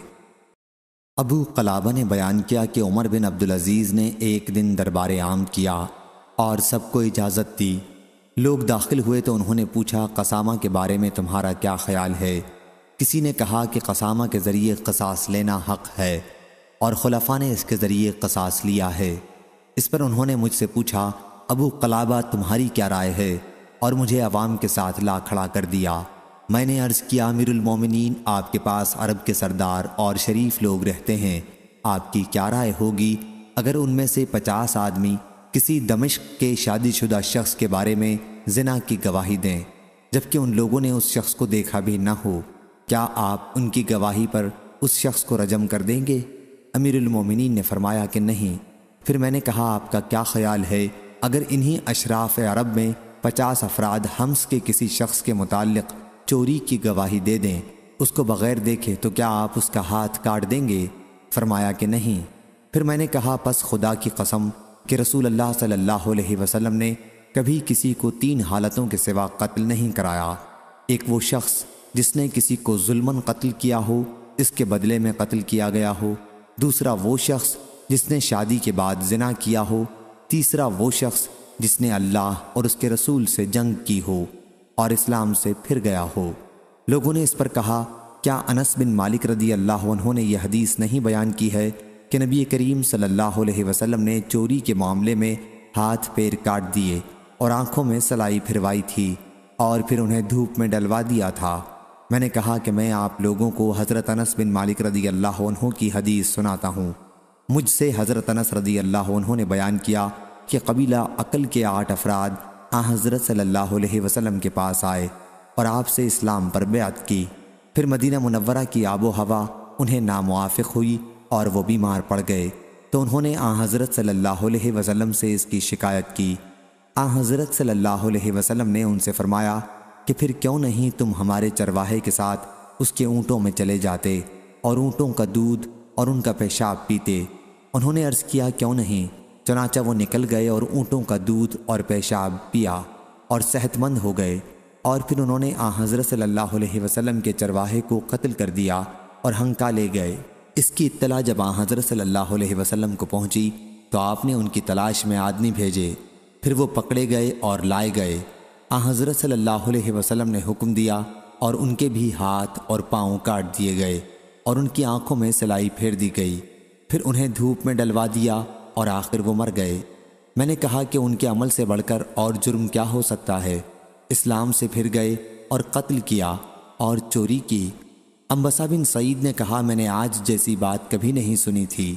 अबू कलाबा ने बयान किया कि उमर बिन अब्दुलज़ीज़ ने एक दिन दरबार आम किया और सबको इजाज़त दी लोग दाखिल हुए तो उन्होंने पूछा कसामा के बारे में तुम्हारा क्या ख्याल है किसी ने कहा कि कसामा के ज़रिए कसास लेना हक है और खलफा ने इसके ज़रिए कसास लिया है इस पर उन्होंने मुझसे पूछा अबू कलाबा तुम्हारी क्या राय है और मुझे आवाम के साथ ला खड़ा कर दिया मैंने अर्ज़ किया अमीरुल मोमिनीन आपके पास अरब के सरदार और शरीफ लोग रहते हैं आपकी क्या राय होगी अगर उनमें से पचास आदमी किसी दमिश्क के शादीशुदा शख्स के बारे में जिना की गवाही दें जबकि उन लोगों ने उस शख्स को देखा भी ना हो क्या आप उनकी गवाही पर उस शख्स को रजम कर देंगे अमीरमिन ने फरमाया कि नहीं फिर मैंने कहा आपका क्या ख्याल है अगर इन्हीं अशराफ अरब में पचास अफराद हम्स के किसी शख्स के मुतालिक़ चोरी की गवाही दे दें उसको बग़ैर देखे तो क्या आप उसका हाथ काट देंगे फरमाया कि नहीं फिर मैंने कहा बस खुदा की कसम कि रसूल अल्लाह सल्लल्लाहु अलैहि वसल्लम ने कभी किसी को तीन हालतों के सिवा कत्ल नहीं कराया एक वो शख्स जिसने किसी को जुल्मन कत्ल किया हो इसके बदले में कत्ल किया गया हो दूसरा वो शख्स जिसने शादी के बाद जिना किया हो तीसरा वो शख्स जिसने अल्लाह और उसके रसूल से जंग की हो और इस्लाम से फिर गया हो लोगों ने इस पर कहा क्या अनस बिन मालिक रदी अल्लाह ने यह हदीस नहीं बयान की है कि नबी करीम सल्लल्लाहु अलैहि वसल्लम ने चोरी के मामले में हाथ पैर काट दिए और आंखों में सलाई फिरवाई थी और फिर उन्हें धूप में डलवा दिया था मैंने कहा कि मैं आप लोगों को हज़रत अनस बिन मालिक रदी अल्लाह की हदीस सुनाता हूँ मुझसे हज़रत अनस रदी अल्लाह ने बयान किया कि कबीला अकल के आठ अफराद आ हज़रत सल्लल्लाहु अलैहि वसल्लम के पास आए और आपसे इस्लाम पर बेत की फिर मदीना मुनवरा की आबो हवा उन्हें नामवाफिक हुई और वो बीमार पड़ गए तो उन्होंने आ हज़रत सल्लल्लाहु अलैहि वसल्लम से इसकी शिकायत की आ हज़रत सल्लल्लाहु अलैहि वसल्लम ने उनसे फ़रमाया कि फिर क्यों नहीं तुम हमारे चरवाहे के साथ उसके ऊँटों में चले जाते और ऊँटों का दूध और उनका पेशाब पीते उन्होंने अर्ज़ किया क्यों नहीं चनाचा वो निकल गए और ऊँटों का दूध और पेशाब पिया और सेहतमंद हो गए और फिर उन्होंने आ हज़रत अलैहि वसलम के चरवाहे को कत्ल कर दिया और हंका ले गए इसकी इतला जब आ हज़रत सल्ला वसलम को पहुँची तो आपने उनकी तलाश में आदमी भेजे फिर वो पकड़े गए और लाए गए आ हज़रत अलैहि वसलम ने हुक्म दिया और उनके भी हाथ और पाँव काट दिए गए और उनकी आँखों में सिलाई फेर दी गई फिर उन्हें धूप में डलवा दिया और आखिर वो मर गए मैंने कहा कि उनके अमल से बढ़कर और जुर्म क्या हो सकता है इस्लाम से फिर गए और कत्ल किया और चोरी की अम्बसा बिन सईद ने कहा मैंने आज जैसी बात कभी नहीं सुनी थी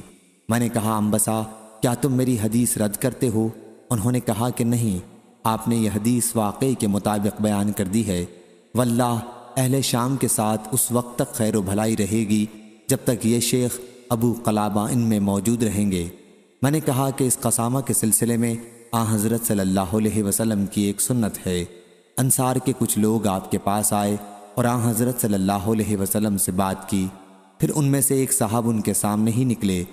मैंने कहा अम्बसा क्या तुम मेरी हदीस रद्द करते हो उन्होंने कहा कि नहीं आपने यह हदीस वाकई के मुताबिक बयान कर दी है वल्ला अहल शाम के साथ उस वक्त तक खैर भलाई रहेगी जब तक ये शेख अबू कलाबा इनमें मौजूद रहेंगे मैंने कहा कि इस कसामा के सिलसिले में आ हज़रत सल्लल्लाहु अलैहि वसल्लम की एक सुन्नत है अंसार के कुछ लोग आपके पास आए और आ हज़रत सल्लल्लाहु अलैहि वसल्लम से बात की फिर उनमें से एक साहब उनके सामने ही निकले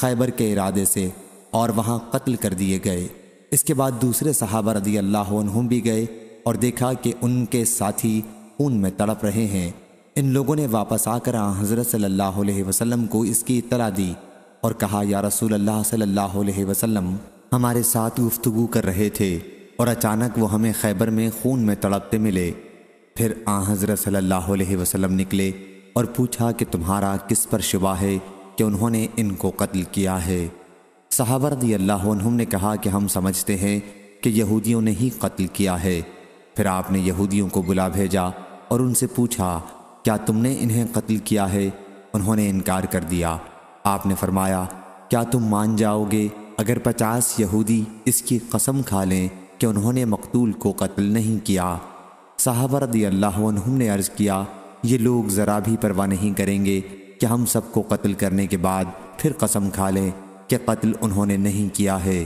खैबर के इरादे से और वहाँ कत्ल कर दिए गए इसके बाद दूसरे साहबा रदी अल्लाह भी गए और देखा कि उनके साथी खून में तड़प रहे हैं इन लोगों ने वापस आकर हज़रत सल्लल्लाहु अलैहि वसल्लम को इसकी इतला दी और कहा या रसूल अल्लाह सल्लल्लाहु अलैहि वसल्लम हमारे साथ गुफ्तगु कर रहे थे और अचानक वो हमें खैबर में खून में तड़पते मिले फिर आ हज़रत सल्लल्लाहु अलैहि वसल्लम निकले और पूछा कि तुम्हारा किस पर शुबा है कि उन्होंने इनको कत्ल किया है सहाबरदी अल्लाह ने कहा कि हम समझते हैं कि यहूदियों ने ही कत्ल किया है फिर आपने यहूदियों को बुला भेजा और उनसे पूछा क्या तुमने इन्हें कत्ल किया है उन्होंने इनकार कर दिया आपने फरमाया क्या तुम मान जाओगे अगर पचास यहूदी इसकी कसम खा लें कि उन्होंने मकतूल को कत्ल नहीं किया साहबर रदी अल्लाह ने अर्ज़ किया ये लोग ज़रा भी परवाह नहीं करेंगे कि हम सबको कत्ल करने के बाद फिर कसम खा लें कि कत्ल उन्होंने नहीं किया है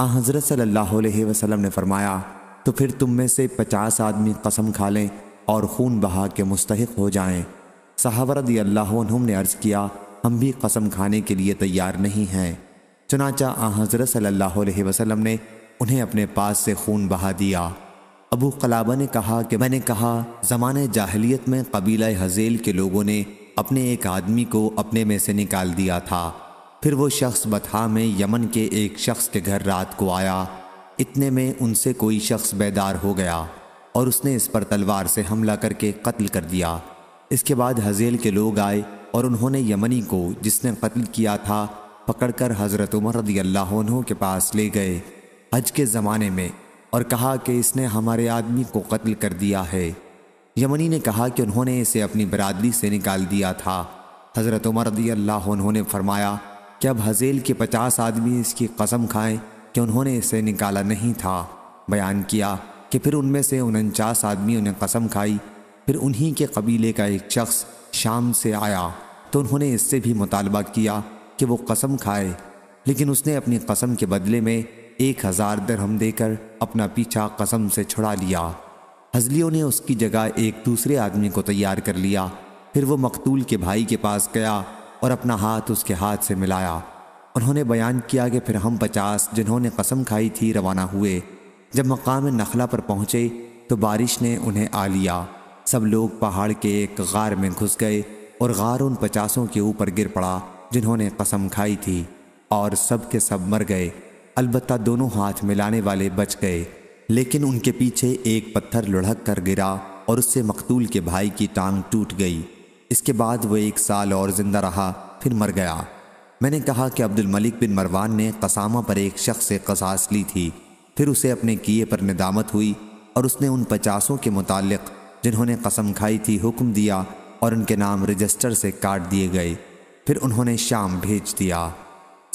आ हज़रत सल्लल्लाहु अलैहि वसल्लम ने फरमाया तो फिर तुम में से पचास आदमी कसम खा लें और खून बहा के मुस्तक हो जाएं। साहबा रदी अल्लाह ने अर्ज़ किया हम भी कसम खाने के लिए तैयार नहीं हैं चनाचा आ हज़रत सल्लल्लाहु अलैहि वसल्लम ने उन्हें अपने पास से खून बहा दिया अबू कलाबा ने कहा कि मैंने कहा ज़माने जाहलीत में कबीला हज़ेल के लोगों ने अपने एक आदमी को अपने में से निकाल दिया था फिर वो शख्स बथा में यमन के एक शख्स के घर रात को आया इतने में उनसे कोई शख्स बेदार हो गया और उसने इस पर तलवार से हमला करके कत्ल कर दिया इसके बाद हज़ेल के लोग आए और उन्होंने यमनी को जिसने कत्ल किया था पकड़कर हज़रत उमर रदी अल्लाह के पास ले गए हज के ज़माने में और कहा कि इसने हमारे आदमी को कत्ल कर दिया है यमनी ने कहा कि उन्होंने इसे अपनी बरदरी से निकाल दिया था हज़रत उमर रदी अल्लाह ने फरमाया कि अब हजेल के पचास आदमी इसकी कसम खाएं कि उन्होंने इसे निकाला नहीं था बयान किया कि फिर उनमें से उनचास आदमियों ने कसम खाई फिर उन्हीं के कबीले का एक शख्स शाम से आया तो उन्होंने इससे भी मुतालबा किया कि वो कसम खाए लेकिन उसने अपनी कसम के बदले में एक हज़ार दरहम देकर अपना पीछा कसम से छुड़ा लिया हजलियों ने उसकी जगह एक दूसरे आदमी को तैयार कर लिया फिर वो मकतूल के भाई के पास गया और अपना हाथ उसके हाथ से मिलाया उन्होंने बयान किया कि फिर हम पचास जिन्होंने कसम खाई थी रवाना हुए जब मकाम नखला पर पहुँचे तो बारिश ने उन्हें आ लिया सब लोग पहाड़ के एक गार में घुस गए और गार उन पचासों के ऊपर गिर पड़ा जिन्होंने कसम खाई थी और सब के सब मर गए अलबत् दोनों हाथ मिलाने वाले बच गए लेकिन उनके पीछे एक पत्थर लुढ़क कर गिरा और उससे मकतूल के भाई की टांग टूट गई इसके बाद वह एक साल और ज़िंदा रहा फिर मर गया मैंने कहा कि अब्दुल मलिक बिन मरवान ने कसामा पर एक शख्स से कसास ली थी फिर उसे अपने किए पर निदामत हुई और उसने उन पचासों के मुतालिक जिन्होंने कसम खाई थी हुक्म दिया और उनके नाम रजिस्टर से काट दिए गए फिर उन्होंने शाम भेज दिया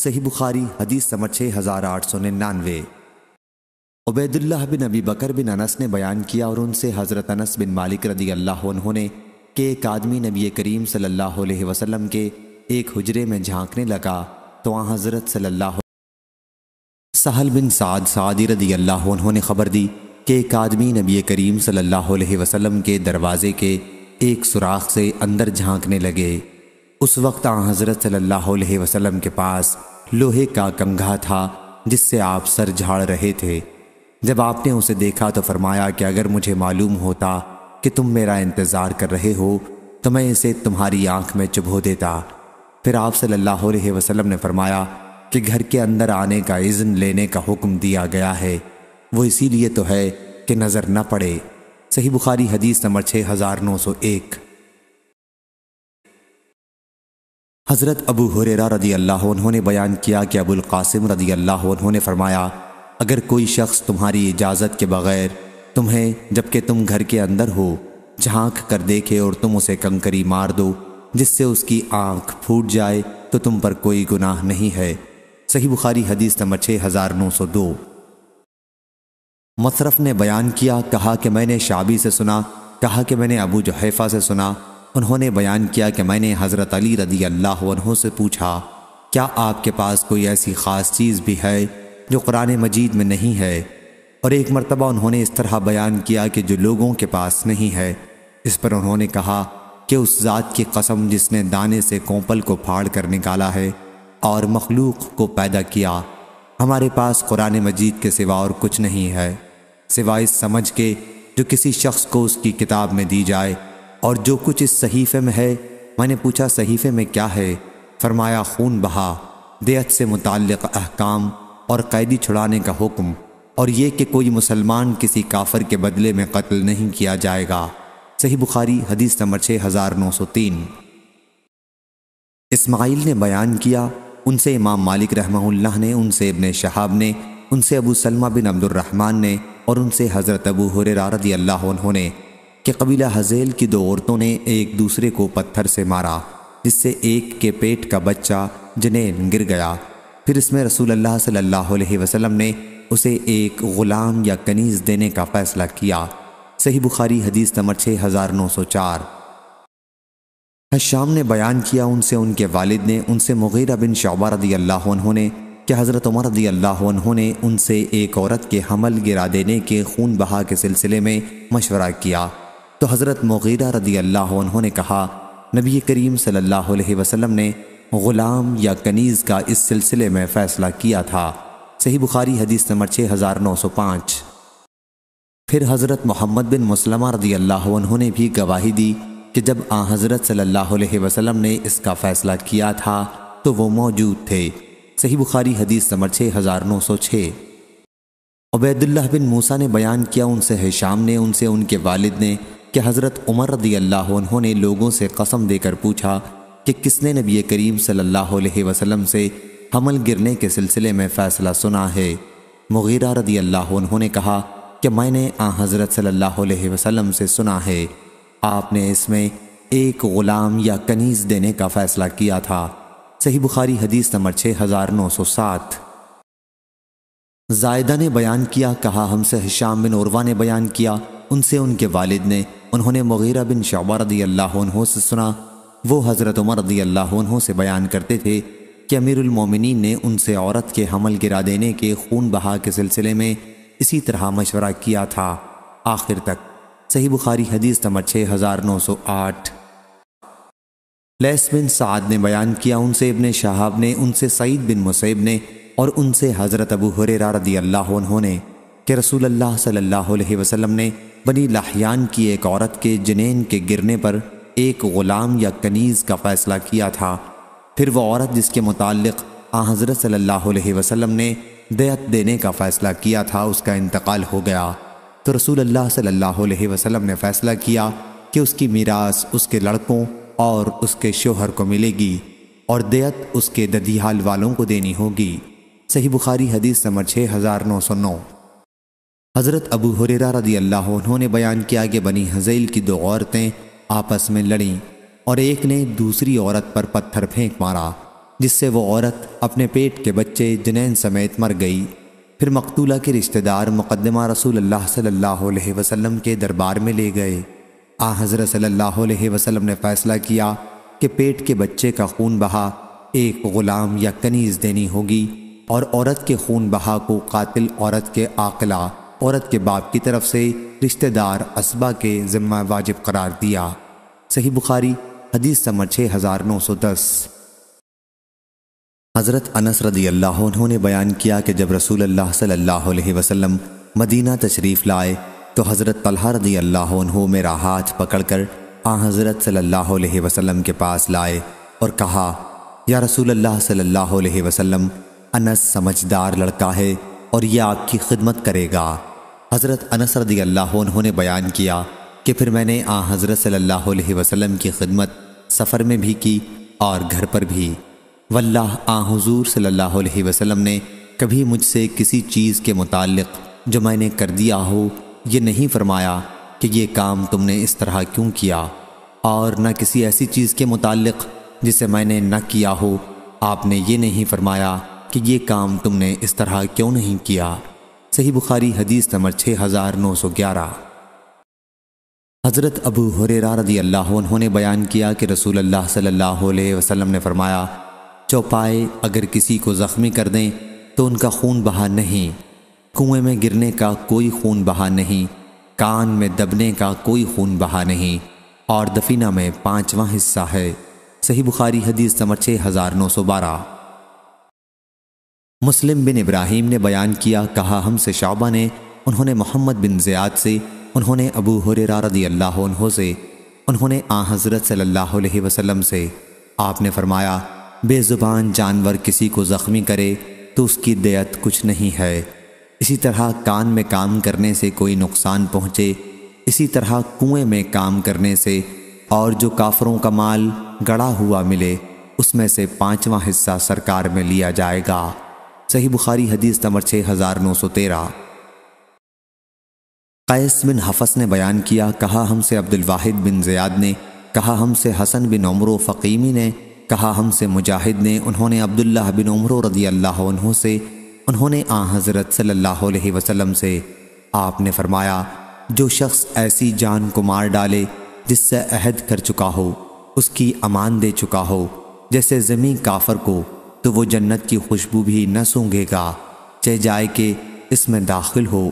सही बुखारी हदीस नंबर छः हज़ार आठ सौ निन्यानवे उबैदुल्लाह बिन अबी बकर बिन अनस ने बयान किया और उनसे हज़रत अनस बिन मालिक रदी अल्लाह उन्होंने के एक आदमी नबी करीम सल्लल्लाहु अलैहि वसल्लम के एक हुजरे में झांकने लगा तो वहाँ हज़रत सल्लल्लाहु सहल बिन साद सादी रदी अल्लाह उन्होंने खबर दी कि एक आदमी नबी करीम सल्लल्लाहु अलैहि वसल्लम के दरवाज़े के एक सुराख से अंदर झांकने लगे उस वक्त आ हज़रत सल्लल्लाहु अलैहि वसल्लम के पास लोहे का कंघा था जिससे आप सर झाड़ रहे थे जब आपने उसे देखा तो फरमाया कि अगर मुझे मालूम होता कि तुम मेरा इंतज़ार कर रहे हो तो मैं इसे तुम्हारी आंख में चुभो देता फिर आप सल्लल्लाहु अलैहि वसल्लम ने फरमाया कि घर के अंदर आने का इज़्न लेने का हुक्म दिया गया है वो इसीलिए तो है कि नज़र न पड़े सही बुखारी हदीस नंबर छः हज़ार नौ सौ एक हज़रत अबू हुरेरा रदी अल्लाह उन्होंने बयान किया कि अबुल कासिम रदी अल्लाह उन्होंने फरमाया अगर कोई शख्स तुम्हारी इजाज़त के बग़ैर तुम्हें जबकि तुम घर के अंदर हो झांक कर देखे और तुम उसे कंकरी मार दो जिससे उसकी आंख फूट जाए तो तुम पर कोई गुनाह नहीं है सही बुखारी हदीस नंबर छः हज़ार नौ सौ दो मसरफ ने बयान किया कहा कि मैंने शाबी से सुना कहा कि मैंने अबू जहैफ़ा से सुना उन्होंने बयान किया कि मैंने हज़रत अली रदी अल्लाह से पूछा क्या आपके पास कोई ऐसी ख़ास चीज़ भी है जो कुरान मजीद में नहीं है और एक मरतबा उन्होंने इस तरह बयान किया कि जो लोगों के पास नहीं है इस पर उन्होंने कहा कि उस ज़ात की कसम जिसने दाने से कोंपल को फाड़ कर निकाला है और मखलूक को पैदा किया हमारे पास कुरान मजीद के सिवा और कुछ नहीं है सिवाय समझ के जो किसी शख्स को उसकी किताब में दी जाए और जो कुछ इस सहीफे में है मैंने पूछा सहीफे में क्या है फरमाया खून बहा देहत से मुतक़ अहकाम और कैदी छुड़ाने का हुक्म और ये कि कोई मुसलमान किसी काफर के बदले में कत्ल नहीं किया जाएगा सही बुखारी हदीस नंबर छः हज़ार नौ सौ तीन इसमाइल ने बयान किया उनसे इमाम मालिक रहमहुल्लाह ने उनसे इबन शहाब ने उनसे अबू सलमा बिन अब्दुलरहमान ने और उनसे हज़रत अबू हुररा रदी अल्लाह ने कि कबीला हजेल की दो औरतों ने एक दूसरे को पत्थर से मारा जिससे एक के पेट का बच्चा जनेन गिर गया फिर इसमें रसूल अल्लाह सल्लल्लाहु अलैहि वसल्लम ने उसे एक ग़ुलाम या कनीज़ देने का फ़ैसला किया सही बुखारी हदीस नंबर छः हज़ार नौ सौ चार हशाम ने बयान किया उनसे उनके वालिद ने उनसे मुगैरा बिन शोबा रदी अल्लाह उन्होंने कि हज़रत उमर रदी अल्लाह उन्होंने उनसे एक औरत के हमल गिरा देने के खून बहा के सिलसिले में मशवरा किया तो हज़रत मुगैरा रदी अल्लाह उन्होंने कहा नबी करीम सल्लल्लाहु अलैहि वसल्लम ने ग़ुलाम या कनीज़ का इस सिलसिले में फ़ैसला किया था सही बुखारी हदीस नंबर छः हज़ार नौ सौ पाँच फिर हज़रत मोहम्मद बिन मुसलमा रदी अल्लाह उन्होंने भी गवाही दी कि जब आ हज़रत सल्लल्लाहु अलैहि वसल्लम ने इसका फ़ैसला किया था तो वो मौजूद थे सही बुखारी हदीस नंबर छः हज़ार नौ सौ छः उबैदुल्ला बिन मूसा ने बयान किया उनसे हिशाम ने उनसे उनके वालिद ने कि हज़रत उमर रदी अल्लाह ने लोगों से कसम देकर पूछा कि किसने नबी करीम सल्लल्लाहु अलैहि वसल्लम से हमल गिरने के सिलसिले में फ़ैसला सुना है मुगीरा रदी अल्लाह ने कहा कि मैंने आ हज़रत सल्लल्लाहु वसम से सुना है आपने इसमें एक ग़ुलाम या कनीज़ देने का फ़ैसला किया था सही बुखारी हदीस नंबर छः हज़ार नौ सौ सात जायदा ने बयान किया कहा हमसे हिशाम बिन उर्वा ने बयान किया उनसे उनके वालिद ने उन्होंने मुगीरा बिन शबा रदी अल्लाह से सुना वो हज़रत उमर रदी अल्लाह से बयान करते थे कि अमीरमिन ने उनसे औरत के हमल गिरा देने के खून बहा के सिलसिले में इसी तरह मशवरा किया था आखिर तक सही बुखारी हदीस नंबर छः हज़ार नौ सौ आठ लेस बिन साद ने बयान किया उनसे इबन शहाब ने उनसे सईद बिन मुसैब ने और उनसे हज़रत अबू हुरेरा रदी अल्लाह उन्होंने कि रसूल अल्लाह सल्लल्लाहु अलैहि वसल्लम ने बनी लाहियान की एक औरत के जनेन के गिरने पर एक ग़ुलाम या कनीज़ का फ़ैसला किया था फिर वह औरत जिसके मुतक़ आ हज़रत सल्लल्लाहु अलैहि वसल्लम ने दयत देने का फ़ैसला किया था उसका इंतकाल हो गया तो रसूल अल्लाह सल्लल्लाहु अलैहि वसल्लम ने फ़ैसला किया कि उसकी मीरास उसके लड़कों और उसके शोहर को मिलेगी और दयत उसके ददीहाल वालों को देनी होगी सही बुखारी हदीस नंबर छः हज़ार नौ सौ नौ हज़रत अबू हुरेरा रदी अल्लाह उन्होंने बयान किया कि बनी हज़ैल की दो औरतें आपस में लड़ीं और एक ने दूसरी औरत पर पत्थर फेंक मारा जिससे वो औरत अपने पेट के बच्चे जुनैन समेत मर गई फिर मकतूला के रिश्तेदार मुकदमा रसूल अल्लाह सल्लल्लाहु अलैहि वसल्लम के दरबार में ले गए आ हज़रत सल्लल्लाहु अलैहि वसल्लम ने फ़ैसला किया कि पेट के बच्चे का खून बहा एक ग़ुलाम या कनीज़ देनी होगी और औरत के खून बहा को कातिल औरत के आकला औरत के बाप की तरफ से रिश्तेदार असबा के ज़िम्मा वाजिब करार दिया सही बुखारी हदीस नंबर छः हज़ार नौ सौ दस हज़रत अनस रदी अल्लाह उन्होंने बयान किया कि जब रसूल अल्लाह सल्लल्लाहु अलैहि वसल्लम मदीना तशरीफ़ लाए तो हज़रत तलहा रदी अल्लाह उन्हों मेरा हाथ पकड़ कर आ हज़रत सल्लल्लाहु अलैहि वसल्लम के पास लाए और कहा या रसूल अल्लाह सल्लल्लाहु अलैहि वसल्लम अनस समझदार लड़का है और यह आपकी खिदमत करेगा हज़रत अनस रदी अल्लाह उन्होंने बयान किया कि फिर मैंने आ हज़रत सल्लल्लाहु अलैहि की खिदमत सफ़र में भी की और घर पर भी वल्लाह आ हजूर सल्लल्लाहु अलैहि वसल्लम ने कभी मुझसे किसी चीज़ के मुतालिक जो मैंने कर दिया हो ये नहीं फरमाया कि ये काम तुमने इस तरह क्यों किया और न किसी ऐसी चीज़ के मुतालिक जिसे मैंने न किया हो आपने ये नहीं फरमाया कि ये काम तुमने इस तरह क्यों नहीं किया सही बुखारी हदीस नंबर छः हज़ार नौ सौ ग्यारह हज़रत अबू हुरेरा रदी अल्लाह उन्होंने बयान किया कि रसूल अल्लाह सल्लल्लाहु अलैहि वसल्लम ने फरमाया चौपाए अगर किसी को ज़ख्मी कर दें तो उनका खून बहा नहीं कुएं में गिरने का कोई खून बहा नहीं कान में दबने का कोई खून बहा नहीं और दफीना में पांचवा हिस्सा है सही बुखारी हदीस नंबर छः हज़ार नौ सौ बारह मुस्लिम बिन इब्राहिम ने बयान किया कहा हमसे शाबा ने उन्होंने मोहम्मद बिन ज़ियाद से उन्होंने अबू हुरेरा रदी अल्लाह से उन्होंने आ हज़रत सल्लल्लाहु अलैहि वसल्लम से आपने फरमाया बेज़ुबान जानवर किसी को ज़ख्मी करे तो उसकी दयत कुछ नहीं है इसी तरह कान में काम करने से कोई नुकसान पहुँचे इसी तरह कुएं में काम करने से और जो काफरों का माल गड़ा हुआ मिले उसमें से पाँचवा हिस्सा सरकार में लिया जाएगा सही बुखारी हदीस नंबर छः हज़ार नौ सौ तेरह कैस बिन हफस ने बयान किया कहा हमसे अब्दुल वाहिद बिन जयाद ने कहा हमसे हसन बिन उमर फ़कीमी ने कहा हमसे मुजाहिद ने उन्होंने अब्दुल्ला बिन उमर रदी अल्लाह से उन्होंने आ हज़रत सल्लल्लाहु अलैहि वसल्लम से आपने फरमाया जो शख्स ऐसी जान को मार डाले जिससे अहद कर चुका हो उसकी अमान दे चुका हो जैसे ज़मीन काफर को तो वो जन्नत की खुशबू भी न सूंघेगा चह जाए कि इसमें दाखिल हो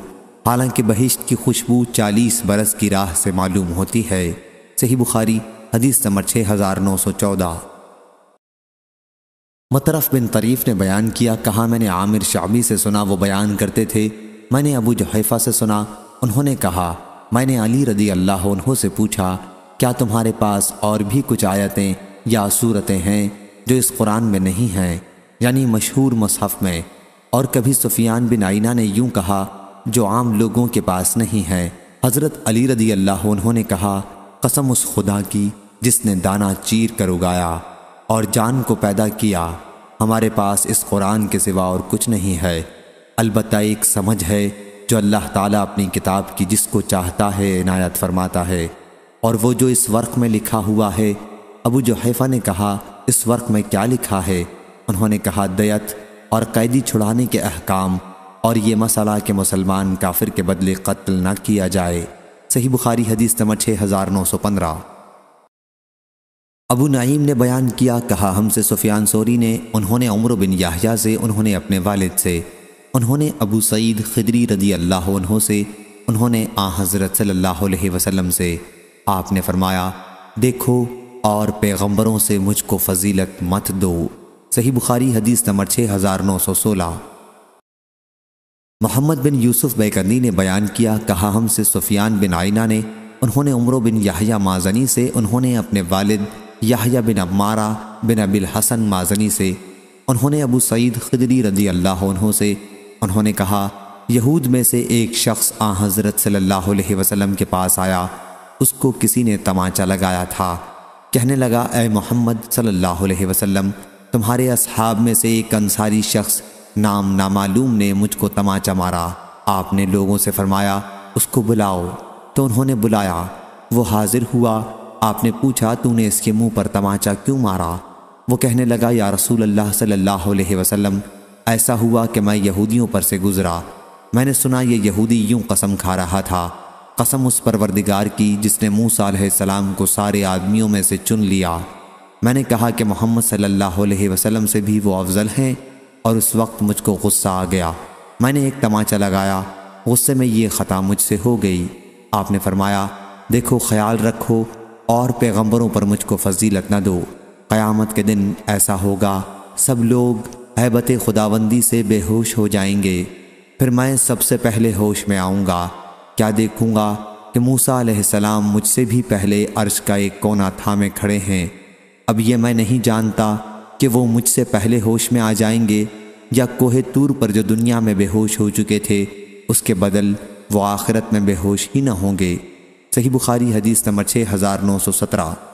हालांकि बहिश्त की खुशबू चालीस बरस की राह से मालूम होती है सही बुखारी हदीस नंबर छः हज़ार नौ सौ चौदह मतरफ बिन तरीफ़ ने बयान किया कहा मैंने आमिर शामी से सुना वो बयान करते थे मैंने अबू जहैफ़ा से सुना उन्होंने कहा मैंने अली रदी अल्लाह से पूछा क्या तुम्हारे पास और भी कुछ आयतें या सूरतें हैं जो इस कुरान में नहीं हैं यानी मशहूर मसहफ़ में और कभी सुफियान बिन आइना ने यूँ कहा जो आम लोगों के पास नहीं है हज़रत अली रदी अल्लाह उन्होंने कहा कसम उस खुदा की जिसने दाना चीर कर उगाया और जान को पैदा किया हमारे पास इस कुरान के सिवा और कुछ नहीं है अलबत् एक समझ है जो अल्लाह ताला अपनी किताब की जिसको चाहता है इनायत फरमाता है और वो जो इस वर्क में लिखा हुआ है अबू हैफा ने कहा इस वर्क में क्या लिखा है उन्होंने कहा दयत और कैदी छुड़ाने के अहकाम और ये मसला के मुसलमान काफिर के बदले कत्ल न किया जाए सही बुखारी हदीस नंबर छः हज़ार नौ सौ पंद्रह अबू नईम ने बयान किया कहा हमसे सुफियान सोरी ने उन्होंने उम्र बिन याहिया से उन्होंने अपने वालिद से उन्होंने अबू सईद खिदरी रदी अल्लाह से उन्होंने आ हज़रत सल्लल्लाहु अलैहि वसल्लम से आपने फरमाया देखो और पैगंबरों से मुझको फजीलत मत दो सही बुखारी हदीस नंबर छः हज़ार नौ सौ सोलह मोहम्मद बिन यूसुफ बैकंदी ने बयान किया कहा हमसे सुफियान बिन आइना ने उन्होंने उम्र बिन याहिया माजनी से उन्होंने अपने वालिद याहिया बिन अमारा बिन अबिल हसन माजनी से उन्होंने अबू सईद खदरी रजी अल्लाह से उन्होंने कहा यहूद में से एक शख्स आ हज़रत सल्लल्लाहु अलैहि वसल्लम के पास आया उसको किसी ने तमाचा लगाया था कहने लगा ए मोहम्मद सल्लल्लाहु अलैहि वसल्लम तुम्हारे असहाब में से एक अंसारी शख्स नाम नामालूम ने मुझको तमाचा मारा आपने लोगों से फरमाया उसको बुलाओ तो उन्होंने बुलाया वो हाजिर हुआ आपने पूछा तूने इसके मुंह पर तमाचा क्यों मारा वो कहने लगा या रसूल अल्लाह सल्लल्लाहु अलैहि वसल्लम ऐसा हुआ कि मैं यहूदियों पर से गुज़रा मैंने सुना ये यहूदी यूं कसम खा रहा था कसम उस परवरदिगार की जिसने मूसा सलाम को सारे आदमियों में से चुन लिया मैंने कहा कि मोहम्मद सल्लल्लाहु अलैहि वसल्लम से भी वो अफजल हैं और उस वक्त मुझको गुस्सा आ गया मैंने एक तमाचा लगाया गुस्से में ये ख़ता मुझसे हो गई आपने फरमाया देखो ख्याल रखो और पैगंबरों पर मुझको फजीलत न दो क़यामत के दिन ऐसा होगा सब लोग हैबत खुदाबंदी से बेहोश हो जाएंगे फिर मैं सबसे पहले होश में आऊँगा क्या देखूँगा कि मूसा सलाम मुझसे भी पहले अर्श का एक कोना थामे खड़े हैं अब यह मैं नहीं जानता कि वो मुझसे पहले होश में आ जाएंगे या कोहे तूर पर जो दुनिया में बेहोश हो चुके थे उसके बदल वो आखिरत में बेहोश ही न होंगे सही बुखारी हदीस नंबर छः हज़ार नौ सौ सत्रह